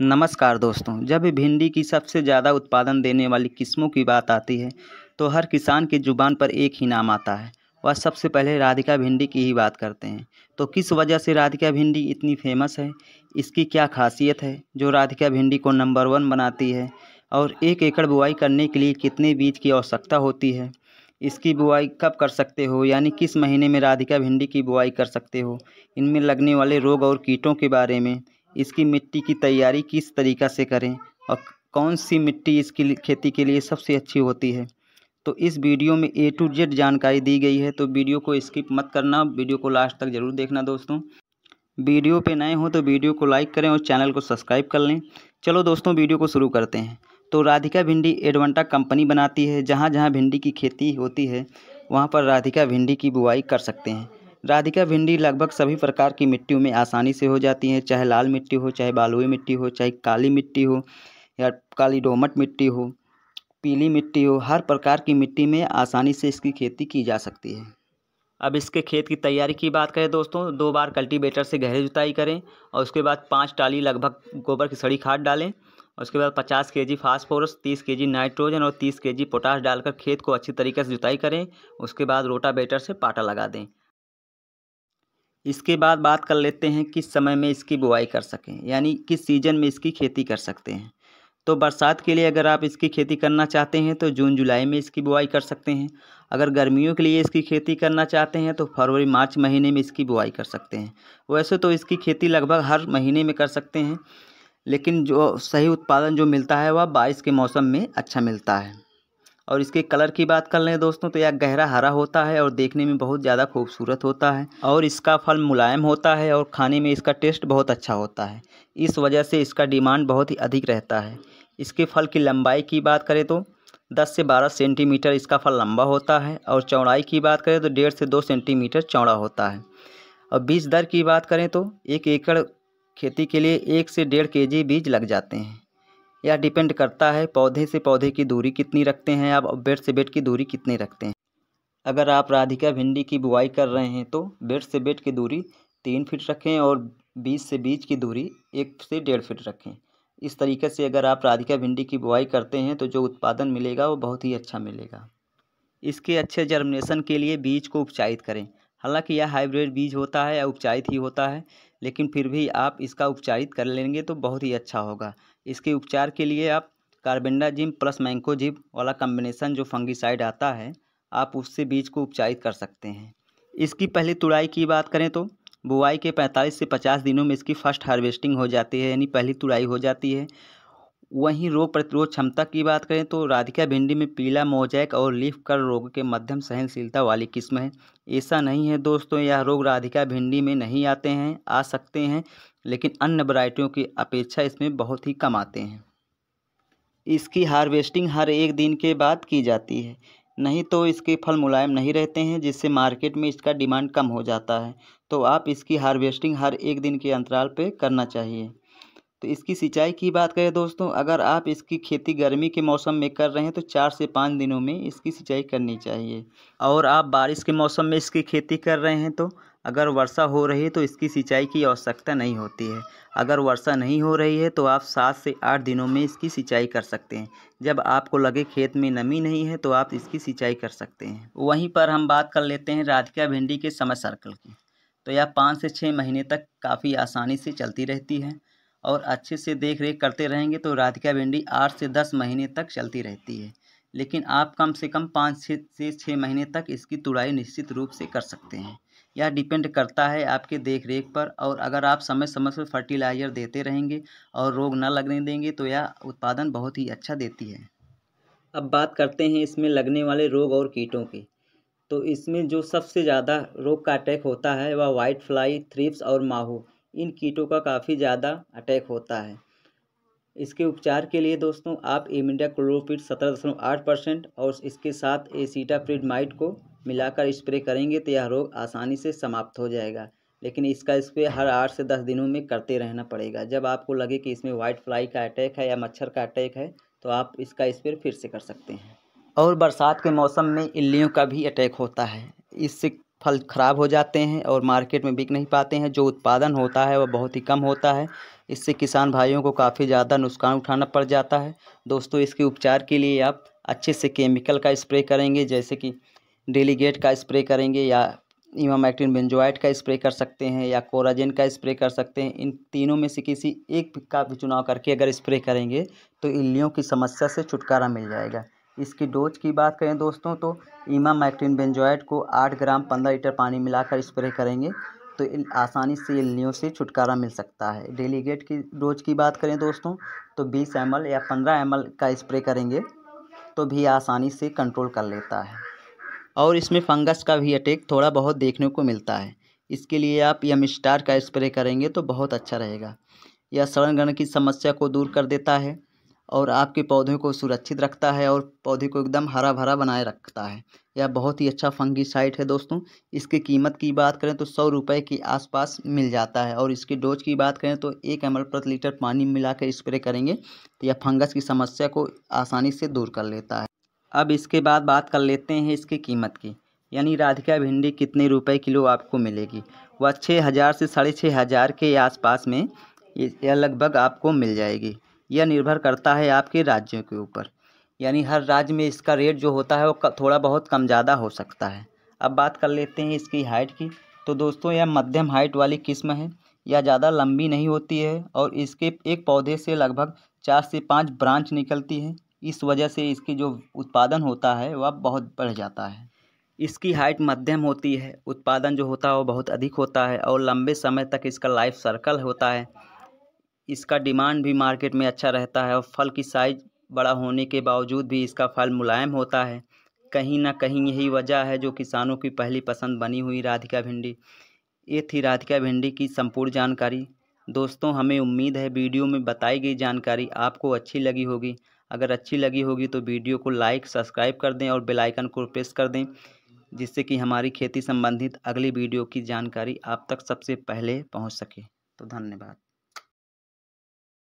नमस्कार दोस्तों जब भिंडी की सबसे ज़्यादा उत्पादन देने वाली किस्मों की बात आती है तो हर किसान की ज़ुबान पर एक ही नाम आता है वह सबसे पहले राधिका भिंडी की ही बात करते हैं तो किस वजह से राधिका भिंडी इतनी फेमस है इसकी क्या खासियत है जो राधिका भिंडी को नंबर वन बनाती है और एक एकड़ बुआई करने के लिए कितने बीज की आवश्यकता होती है इसकी बुआई कब कर सकते हो यानी किस महीने में राधिका भिंडी की बुआई कर सकते हो इनमें लगने वाले रोग और कीटों के बारे में इसकी मिट्टी की तैयारी किस तरीक़ा से करें और कौन सी मिट्टी इसकी खेती के लिए सबसे अच्छी होती है तो इस वीडियो में ए टू जेड जानकारी दी गई है तो वीडियो को स्किप मत करना वीडियो को लास्ट तक ज़रूर देखना दोस्तों वीडियो पे नए हो तो वीडियो को लाइक करें और चैनल को सब्सक्राइब कर लें चलो दोस्तों वीडियो को शुरू करते हैं तो राधिका भिंडी एडवंटा कंपनी बनाती है जहाँ जहाँ भिंडी की खेती होती है वहाँ पर राधिका भिंडी की बुआई कर सकते हैं राधिका भिंडी लगभग सभी प्रकार की मिट्टियों में आसानी से हो जाती है चाहे लाल मिट्टी हो चाहे बालुई मिट्टी हो चाहे काली मिट्टी हो या काली डोमट मिट्टी हो पीली मिट्टी हो हर प्रकार की मिट्टी में आसानी से इसकी खेती की जा सकती है अब इसके खेत की तैयारी की बात करें दोस्तों दो बार कल्टीवेटर से गहरी जुताई करें और उसके बाद पाँच टाली लगभग गोबर की सड़ी खाद डालें और उसके बाद पचास के जी फास्फोरस तीस के जी नाइट्रोजन और तीस के जी पोटास डालकर खेत को अच्छी तरीके से जुताई करें उसके बाद रोटावेटर से पाटा लगा दें इसके बाद बात कर लेते हैं किस समय में इसकी बुआई कर सकें यानी किस सीज़न में इसकी खेती कर सकते हैं तो बरसात के लिए अगर आप इसकी खेती करना चाहते हैं तो जून जुलाई में इसकी बुआई कर सकते हैं अगर गर्मियों के लिए इसकी खेती करना चाहते हैं तो फरवरी मार्च महीने में इसकी बुआई कर सकते हैं वैसे तो इसकी खेती लगभग हर महीने में कर सकते हैं लेकिन जो सही उत्पादन जो मिलता है वह बारिश के मौसम में अच्छा मिलता है और इसके कलर की बात कर लें दोस्तों तो यह गहरा हरा होता है और देखने में बहुत ज़्यादा खूबसूरत होता है और इसका फल मुलायम होता है और खाने में इसका टेस्ट बहुत अच्छा होता है इस वजह से इसका डिमांड बहुत ही अधिक रहता है इसके फल की लंबाई की बात करें तो 10 से 12 सेंटीमीटर इसका फल लंबा होता है और चौड़ाई की बात करें तो डेढ़ से दो सेंटीमीटर चौड़ा होता है और बीज दर की बात करें तो एक एकड़ खेती के लिए एक से डेढ़ के बीज लग जाते हैं यह डिपेंड करता है पौधे से पौधे की दूरी कितनी रखते हैं आप बेड से बेड की दूरी कितनी रखते हैं अगर आप राधिका भिंडी की बुआई कर रहे हैं तो बेड से बेड की दूरी तीन फीट रखें और बीज से बीज की दूरी एक से डेढ़ फीट रखें इस तरीके से अगर आप राधिका भिंडी की बुआई करते हैं तो जो उत्पादन मिलेगा वो बहुत ही अच्छा मिलेगा इसके अच्छे जर्मिनेशन के लिए बीज को उपचारित करें हालांकि यह हाइब्रिड बीज होता है या उपचारित ही होता है लेकिन फिर भी आप इसका उपचारित कर लेंगे तो बहुत ही अच्छा होगा इसके उपचार के लिए आप कार्बेंडाजिम प्लस मैंकोजिब वाला कम्बिनेसन जो फंगिसाइड आता है आप उससे बीज को उपचारित कर सकते हैं इसकी पहली तुड़ाई की बात करें तो बुआई के 45 से 50 दिनों में इसकी फर्स्ट हार्वेस्टिंग हो जाती है यानी पहली तुड़ाई हो जाती है वहीं रोग प्रतिरोध क्षमता की बात करें तो राधिका भिंडी में पीला मोजैक और लीफ कर रोग के मध्यम सहनशीलता वाली किस्म है ऐसा नहीं है दोस्तों यह रोग राधिका भिंडी में नहीं आते हैं आ सकते हैं लेकिन अन्य वरायटियों की अपेक्षा इसमें बहुत ही कम आते हैं इसकी हार्वेस्टिंग हर एक दिन के बाद की जाती है नहीं तो इसके फल मुलायम नहीं रहते हैं जिससे मार्केट में इसका डिमांड कम हो जाता है तो आप इसकी हार्वेस्टिंग हर एक दिन के अंतराल पर करना चाहिए तो इसकी सिंचाई की बात करें दोस्तों अगर आप इसकी खेती गर्मी के मौसम में कर रहे हैं तो चार से पाँच दिनों में इसकी सिंचाई करनी चाहिए और आप बारिश के मौसम में इसकी खेती कर रहे हैं तो अगर वर्षा हो रही है तो इसकी सिंचाई की आवश्यकता नहीं होती है अगर वर्षा नहीं हो रही है तो आप सात से आठ दिनों में इसकी सिंचाई कर सकते हैं जब आपको लगे खेत में नमी नहीं है तो आप इसकी सिंचाई कर सकते हैं वहीं पर हम बात कर लेते हैं राधिका भिंडी के समय सर्कल की तो यह पाँच से छः महीने तक काफ़ी आसानी से चलती रहती है और अच्छे से देख रेख करते रहेंगे तो राधिका भिंडी आठ से दस महीने तक चलती रहती है लेकिन आप कम से कम पाँच से छः महीने तक इसकी तुड़ाई निश्चित रूप से कर सकते हैं यह डिपेंड करता है आपके देख रेख पर और अगर आप समय समय पर फर्टिलाइज़र देते रहेंगे और रोग न लगने देंगे तो यह उत्पादन बहुत ही अच्छा देती है अब बात करते हैं इसमें लगने वाले रोग और कीटों के तो इसमें जो सबसे ज़्यादा रोग का अटैक होता है वह वाइट फ्लाई थ्रिप्स और माहू इन कीटों का काफ़ी ज़्यादा अटैक होता है इसके उपचार के लिए दोस्तों आप एमिडा क्लोरोपिट सत्रह दशमलव आठ परसेंट और इसके साथ एसीटाप्रिडमाइट को मिलाकर स्प्रे करेंगे तो यह रोग आसानी से समाप्त हो जाएगा लेकिन इसका स्प्रे हर आठ से दस दिनों में करते रहना पड़ेगा जब आपको लगे कि इसमें वाइट फ्लाई का अटैक है या मच्छर का अटैक है तो आप इसका स्प्रे फिर से कर सकते हैं और बरसात के मौसम में इल्लियों का भी अटैक होता है इससे फल खराब हो जाते हैं और मार्केट में बिक नहीं पाते हैं जो उत्पादन होता है वह बहुत ही कम होता है इससे किसान भाइयों को काफ़ी ज़्यादा नुकसान उठाना पड़ जाता है दोस्तों इसके उपचार के लिए आप अच्छे से केमिकल का स्प्रे करेंगे जैसे कि डेलीगेट का स्प्रे करेंगे या इमामैक्टिन बेंजोइट का स्प्रे कर सकते हैं या कोराजेन का स्प्रे कर सकते हैं इन तीनों में से किसी एक का भी चुनाव करके अगर स्प्रे करेंगे तो इल्लियों की समस्या से छुटकारा मिल जाएगा इसकी डोज की बात करें दोस्तों तो ईमा मैक्टिन बेंजॉयड को आठ ग्राम पंद्रह लीटर पानी मिलाकर स्प्रे करेंगे तो आसानी से इलियों से छुटकारा मिल सकता है डेलीगेट की डोज की बात करें दोस्तों तो बीस एम या पंद्रह एम का स्प्रे करेंगे तो भी आसानी से कंट्रोल कर लेता है और इसमें फंगस का भी अटैक थोड़ा बहुत देखने को मिलता है इसके लिए आप यम स्टार का स्प्रे करेंगे तो बहुत अच्छा रहेगा यह गण की समस्या को दूर कर देता है और आपके पौधे को सुरक्षित रखता है और पौधे को एकदम हरा भरा बनाए रखता है यह बहुत ही अच्छा साइट है दोस्तों इसकी कीमत की बात करें तो सौ रुपये के आसपास मिल जाता है और इसकी डोज की बात करें तो एक एम प्रति लीटर पानी मिलाकर स्प्रे करेंगे तो यह फंगस की समस्या को आसानी से दूर कर लेता है अब इसके बाद बात कर लेते हैं इसकी कीमत की यानी राधिका भिंडी कितने रुपये किलो आपको मिलेगी वह छः हज़ार से साढ़े छः हज़ार के आसपास में यह लगभग आपको मिल जाएगी यह निर्भर करता है आपके राज्यों के ऊपर यानी हर राज्य में इसका रेट जो होता है वो थोड़ा बहुत कम ज़्यादा हो सकता है अब बात कर लेते हैं इसकी हाइट की तो दोस्तों यह मध्यम हाइट वाली किस्म है यह ज़्यादा लंबी नहीं होती है और इसके एक पौधे से लगभग चार से पाँच ब्रांच निकलती है इस वजह से इसकी जो उत्पादन होता है वह बहुत बढ़ जाता है इसकी हाइट मध्यम होती है उत्पादन जो होता है वो बहुत अधिक होता है और लंबे समय तक इसका लाइफ सर्कल होता है इसका डिमांड भी मार्केट में अच्छा रहता है और फल की साइज बड़ा होने के बावजूद भी इसका फल मुलायम होता है कहीं ना कहीं यही वजह है जो किसानों की पहली पसंद बनी हुई राधिका भिंडी ये थी राधिका भिंडी की संपूर्ण जानकारी दोस्तों हमें उम्मीद है वीडियो में बताई गई जानकारी आपको अच्छी लगी होगी अगर अच्छी लगी होगी तो वीडियो को लाइक सब्सक्राइब कर दें और बेल आइकन को प्रेस कर दें जिससे कि हमारी खेती संबंधित अगली वीडियो की जानकारी आप तक सबसे पहले पहुंच सके तो धन्यवाद